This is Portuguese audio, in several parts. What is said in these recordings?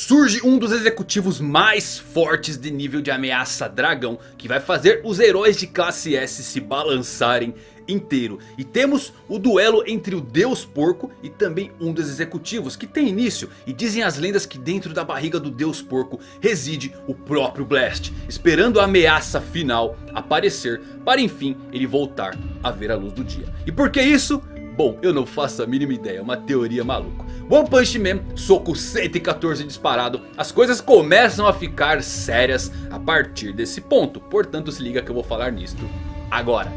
surge um dos executivos mais fortes de nível de ameaça dragão. Que vai fazer os heróis de classe S se balançarem inteiro. E temos o duelo entre o Deus Porco e também um dos executivos que tem início. E dizem as lendas que dentro da barriga do Deus Porco reside o próprio Blast. Esperando a ameaça final aparecer para enfim ele voltar a ver a luz do dia. E por que isso? Bom, eu não faço a mínima ideia, é uma teoria maluca. One Punch Man, soco 114 disparado. As coisas começam a ficar sérias a partir desse ponto. Portanto, se liga que eu vou falar nisto agora.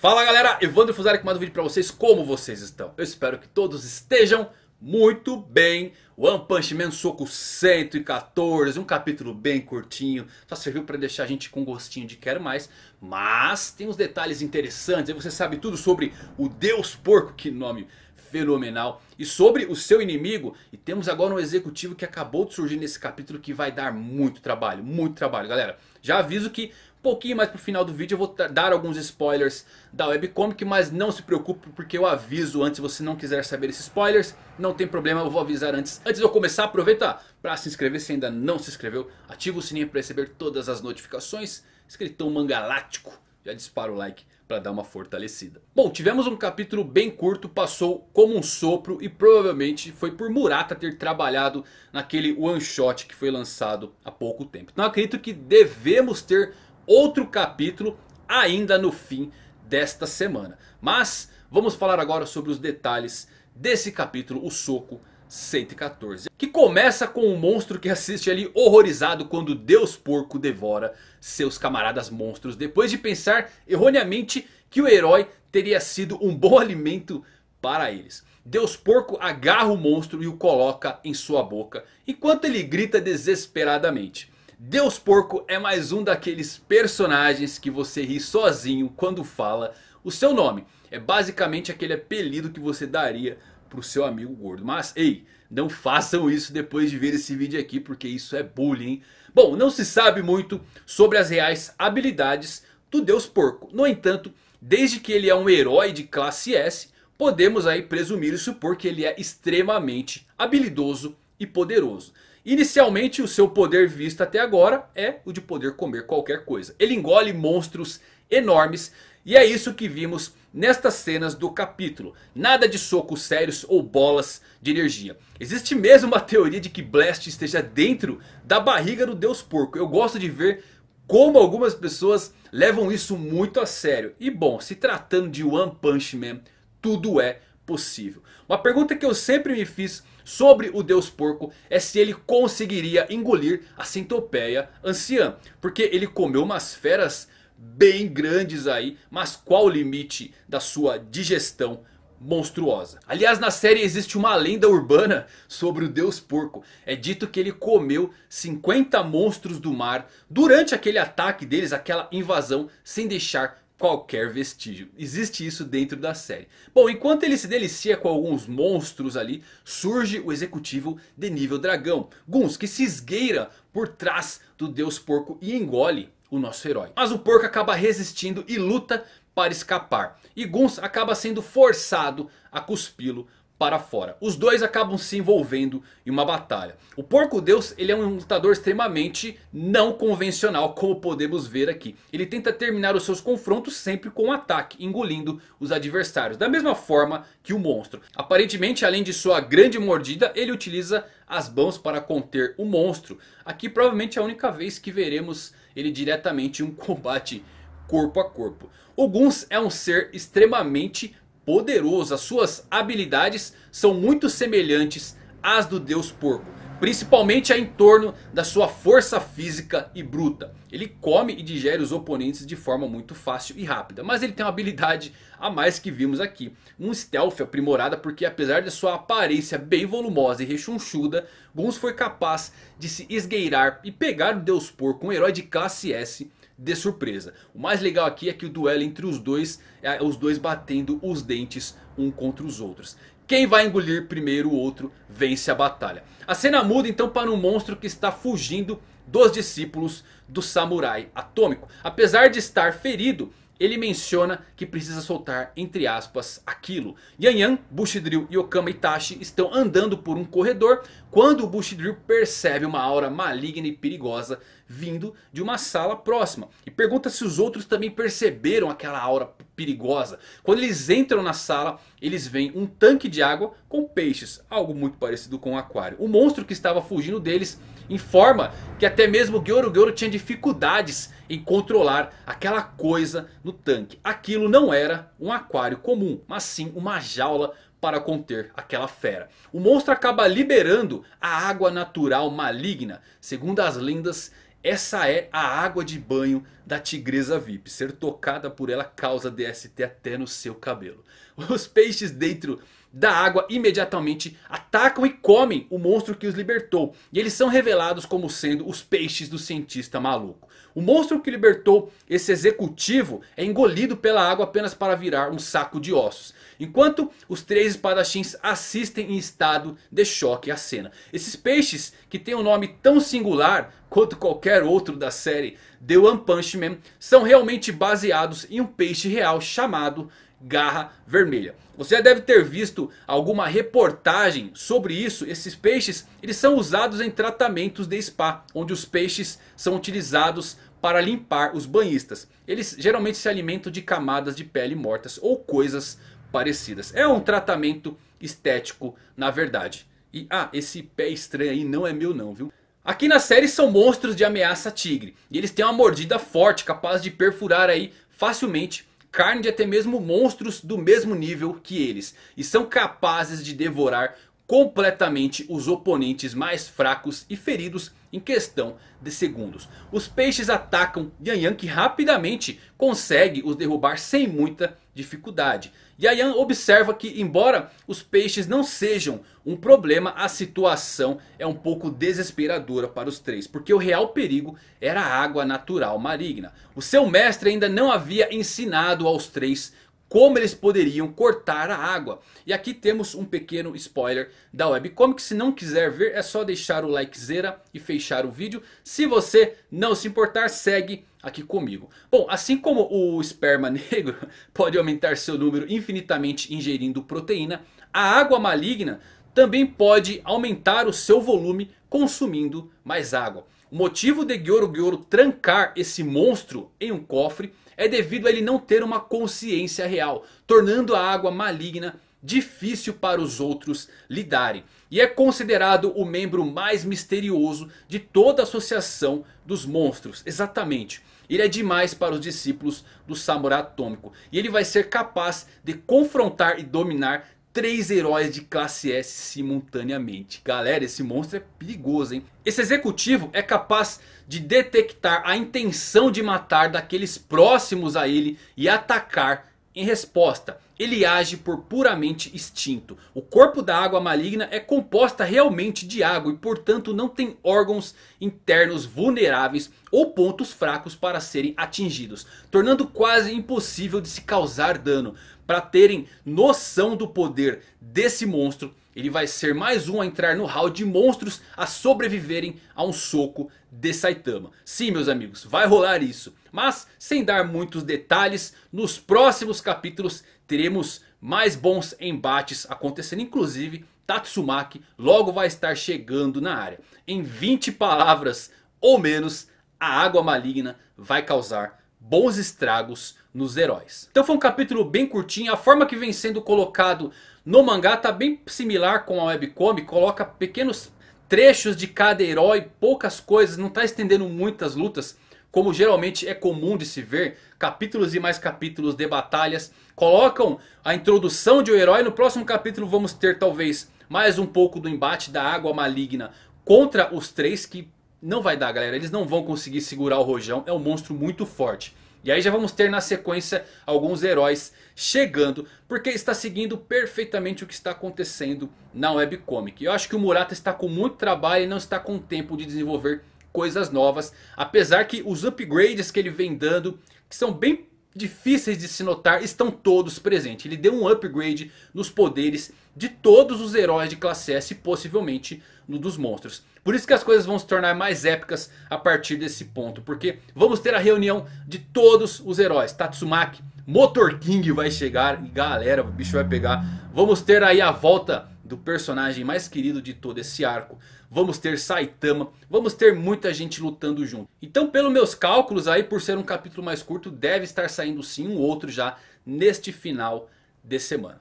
Fala galera, Evandro Fuzari com mais um vídeo pra vocês, como vocês estão? Eu espero que todos estejam muito bem One Punch Man Soco 114, um capítulo bem curtinho, só serviu para deixar a gente com gostinho de quero mais, mas tem uns detalhes interessantes, aí você sabe tudo sobre o Deus Porco, que nome fenomenal, e sobre o seu inimigo, e temos agora um executivo que acabou de surgir nesse capítulo que vai dar muito trabalho, muito trabalho galera, já aviso que pouquinho mais pro final do vídeo eu vou dar alguns spoilers da webcomic, mas não se preocupe porque eu aviso antes se você não quiser saber esses spoilers, não tem problema, eu vou avisar antes. Antes de eu começar, aproveita para se inscrever se ainda não se inscreveu, ativa o sininho para receber todas as notificações, escritão mangalático, já dispara o like para dar uma fortalecida. Bom, tivemos um capítulo bem curto, passou como um sopro e provavelmente foi por Murata ter trabalhado naquele one shot que foi lançado há pouco tempo. Então acredito que devemos ter outro capítulo ainda no fim desta semana. Mas vamos falar agora sobre os detalhes desse capítulo, o soco 114. Que começa com um monstro que assiste ali horrorizado quando Deus Porco devora seus camaradas monstros. Depois de pensar erroneamente que o herói teria sido um bom alimento para eles. Deus Porco agarra o monstro e o coloca em sua boca. Enquanto ele grita desesperadamente. Deus Porco é mais um daqueles personagens que você ri sozinho quando fala o seu nome. É basicamente aquele apelido que você daria pro seu amigo gordo. Mas, ei, não façam isso depois de ver esse vídeo aqui porque isso é bullying. Bom, não se sabe muito sobre as reais habilidades do Deus Porco. No entanto, desde que ele é um herói de classe S, podemos aí presumir e supor que ele é extremamente habilidoso e poderoso. Inicialmente, o seu poder visto até agora é o de poder comer qualquer coisa. Ele engole monstros enormes e é isso que vimos nestas cenas do capítulo. Nada de socos sérios ou bolas de energia. Existe mesmo uma teoria de que Blast esteja dentro da barriga do Deus Porco. Eu gosto de ver como algumas pessoas levam isso muito a sério. E bom, se tratando de One Punch Man, tudo é possível. Uma pergunta que eu sempre me fiz sobre o Deus Porco é se ele conseguiria engolir a centopeia anciã. Porque ele comeu umas feras bem grandes aí, mas qual o limite da sua digestão monstruosa. Aliás, na série existe uma lenda urbana sobre o deus porco. É dito que ele comeu 50 monstros do mar durante aquele ataque deles, aquela invasão, sem deixar qualquer vestígio. Existe isso dentro da série. Bom, enquanto ele se delicia com alguns monstros ali, surge o executivo de nível dragão. Guns que se esgueira por trás do deus porco e engole o nosso herói. Mas o porco acaba resistindo e luta para escapar. E Guns acaba sendo forçado a cuspi-lo para fora. Os dois acabam se envolvendo em uma batalha. O Porco Deus ele é um lutador extremamente não convencional, como podemos ver aqui. Ele tenta terminar os seus confrontos sempre com um ataque, engolindo os adversários. Da mesma forma que o monstro. Aparentemente, além de sua grande mordida, ele utiliza as mãos para conter o monstro. Aqui provavelmente é a única vez que veremos ele diretamente em um combate corpo a corpo. O Guns é um ser extremamente poderoso. As suas habilidades são muito semelhantes às do deus porco. Principalmente em torno da sua força física e bruta. Ele come e digere os oponentes de forma muito fácil e rápida. Mas ele tem uma habilidade a mais que vimos aqui. Um stealth aprimorada porque apesar de sua aparência bem volumosa e rechonchuda. Guns foi capaz de se esgueirar e pegar o Deus Porco, um herói de classe S de surpresa. O mais legal aqui é que o duelo entre os dois é os dois batendo os dentes um contra os outros. Quem vai engolir primeiro o outro vence a batalha. A cena muda então para um monstro que está fugindo dos discípulos do samurai atômico. Apesar de estar ferido, ele menciona que precisa soltar, entre aspas, aquilo. Yanyan, Bushidryu e Okama Itachi estão andando por um corredor quando o Bushidryu percebe uma aura maligna e perigosa vindo de uma sala próxima. E pergunta se os outros também perceberam aquela aura perigosa. Quando eles entram na sala, eles veem um tanque de água com peixes, algo muito parecido com um aquário. O monstro que estava fugindo deles informa que até mesmo Gyoro Gyoro tinha dificuldades em controlar aquela coisa no tanque. Aquilo não era um aquário comum, mas sim uma jaula para conter aquela fera. O monstro acaba liberando a água natural maligna. Segundo as lendas, essa é a água de banho da tigresa VIP. Ser tocada por ela causa DST até no seu cabelo. Os peixes dentro da água imediatamente atacam e comem o monstro que os libertou. E eles são revelados como sendo os peixes do cientista maluco. O monstro que libertou esse executivo é engolido pela água apenas para virar um saco de ossos. Enquanto os três espadachins assistem em estado de choque à cena. Esses peixes que têm um nome tão singular quanto qualquer outro da série The One Punch Man. São realmente baseados em um peixe real chamado garra vermelha. Você já deve ter visto alguma reportagem sobre isso. Esses peixes eles são usados em tratamentos de spa. Onde os peixes são utilizados para limpar os banhistas. Eles geralmente se alimentam de camadas de pele mortas ou coisas parecidas. É um tratamento estético na verdade. E ah, esse pé estranho aí não é meu não viu. Aqui na série são monstros de ameaça tigre. E eles têm uma mordida forte capaz de perfurar aí facilmente carne de até mesmo monstros do mesmo nível que eles. E são capazes de devorar completamente os oponentes mais fracos e feridos em questão de segundos. Os peixes atacam Yan Yang que rapidamente consegue os derrubar sem muita dificuldade. Yayan observa que embora os peixes não sejam um problema, a situação é um pouco desesperadora para os três. Porque o real perigo era a água natural maligna. O seu mestre ainda não havia ensinado aos três como eles poderiam cortar a água. E aqui temos um pequeno spoiler da webcomic. Se não quiser ver é só deixar o likezera e fechar o vídeo. Se você não se importar segue aqui comigo. Bom, assim como o esperma negro pode aumentar seu número infinitamente ingerindo proteína. A água maligna também pode aumentar o seu volume consumindo mais água. O motivo de Gyoro Gyoro trancar esse monstro em um cofre é devido a ele não ter uma consciência real, tornando a água maligna difícil para os outros lidarem. E é considerado o membro mais misterioso de toda a associação dos monstros. Exatamente. Ele é demais para os discípulos do samurai atômico. E ele vai ser capaz de confrontar e dominar três heróis de classe S simultaneamente. Galera, esse monstro é perigoso, hein? Esse executivo é capaz de detectar a intenção de matar daqueles próximos a ele e atacar em resposta ele age por puramente instinto. O corpo da água maligna é composta realmente de água e portanto não tem órgãos internos vulneráveis ou pontos fracos para serem atingidos. Tornando quase impossível de se causar dano. Para terem noção do poder desse monstro, ele vai ser mais um a entrar no hall de monstros a sobreviverem a um soco de Saitama. Sim meus amigos, vai rolar isso. Mas sem dar muitos detalhes, nos próximos capítulos teremos mais bons embates acontecendo. Inclusive, Tatsumaki logo vai estar chegando na área. Em 20 palavras ou menos, a água maligna vai causar bons estragos nos heróis. Então foi um capítulo bem curtinho. A forma que vem sendo colocado no mangá está bem similar com a webcomic. Coloca pequenos trechos de cada herói, poucas coisas. Não está estendendo muitas lutas como geralmente é comum de se ver, capítulos e mais capítulos de batalhas colocam a introdução de um herói. No próximo capítulo vamos ter talvez mais um pouco do embate da água maligna contra os três que não vai dar galera. Eles não vão conseguir segurar o Rojão, é um monstro muito forte. E aí já vamos ter na sequência alguns heróis chegando. Porque está seguindo perfeitamente o que está acontecendo na webcomic. Eu acho que o Murata está com muito trabalho e não está com tempo de desenvolver coisas novas. Apesar que os upgrades que ele vem dando, que são bem difíceis de se notar, estão todos presentes. Ele deu um upgrade nos poderes de todos os heróis de classe S e possivelmente no dos monstros. Por isso que as coisas vão se tornar mais épicas a partir desse ponto. Porque vamos ter a reunião de todos os heróis. Tatsumaki, Motor King vai chegar. E galera, o bicho vai pegar. Vamos ter aí a volta do personagem mais querido de todo esse arco. Vamos ter Saitama, vamos ter muita gente lutando junto. Então pelos meus cálculos aí, por ser um capítulo mais curto, deve estar saindo sim um outro já neste final de semana.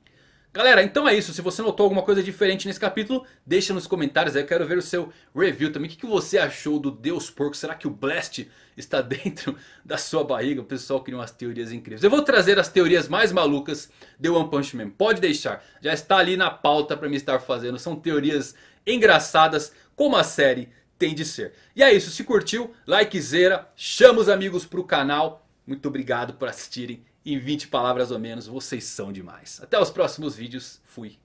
Galera, então é isso. Se você notou alguma coisa diferente nesse capítulo, deixa nos comentários. Eu quero ver o seu review também. O que você achou do Deus Porco? Será que o Blast está dentro da sua barriga? O pessoal criou umas teorias incríveis. Eu vou trazer as teorias mais malucas de One Punch Man. Pode deixar. Já está ali na pauta para me estar fazendo. São teorias engraçadas como a série tem de ser. E é isso. Se curtiu, likezera. Chama os amigos para o canal. Muito obrigado por assistirem em 20 palavras ou menos, vocês são demais. Até os próximos vídeos, fui!